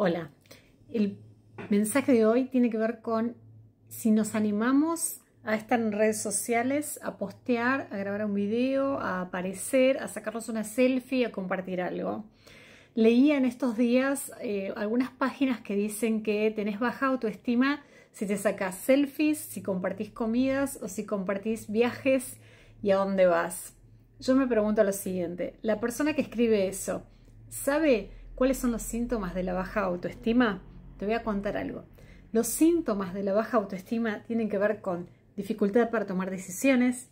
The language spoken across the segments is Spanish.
Hola, el mensaje de hoy tiene que ver con si nos animamos a estar en redes sociales, a postear, a grabar un video, a aparecer, a sacarnos una selfie, a compartir algo. Leía en estos días eh, algunas páginas que dicen que tenés baja autoestima si te sacas selfies, si compartís comidas o si compartís viajes y a dónde vas. Yo me pregunto lo siguiente, ¿la persona que escribe eso sabe ¿Cuáles son los síntomas de la baja autoestima? Te voy a contar algo. Los síntomas de la baja autoestima tienen que ver con dificultad para tomar decisiones,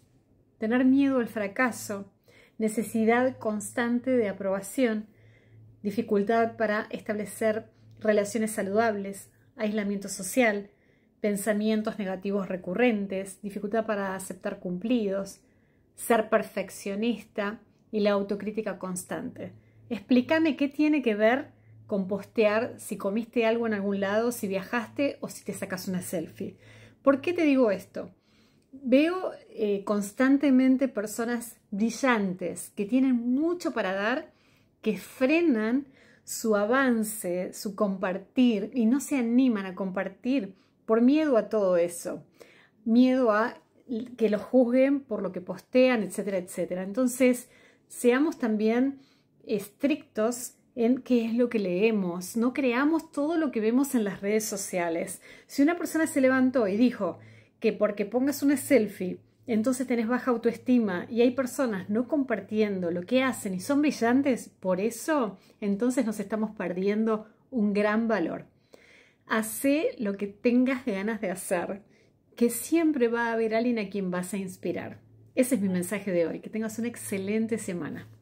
tener miedo al fracaso, necesidad constante de aprobación, dificultad para establecer relaciones saludables, aislamiento social, pensamientos negativos recurrentes, dificultad para aceptar cumplidos, ser perfeccionista y la autocrítica constante. Explícame qué tiene que ver con postear si comiste algo en algún lado, si viajaste o si te sacas una selfie. ¿Por qué te digo esto? Veo eh, constantemente personas brillantes que tienen mucho para dar, que frenan su avance, su compartir y no se animan a compartir por miedo a todo eso, miedo a que los juzguen por lo que postean, etcétera, etcétera. Entonces, seamos también estrictos en qué es lo que leemos. No creamos todo lo que vemos en las redes sociales. Si una persona se levantó y dijo que porque pongas una selfie, entonces tenés baja autoestima y hay personas no compartiendo lo que hacen y son brillantes, por eso entonces nos estamos perdiendo un gran valor. Hace lo que tengas ganas de hacer, que siempre va a haber alguien a quien vas a inspirar. Ese es mi mensaje de hoy. Que tengas una excelente semana.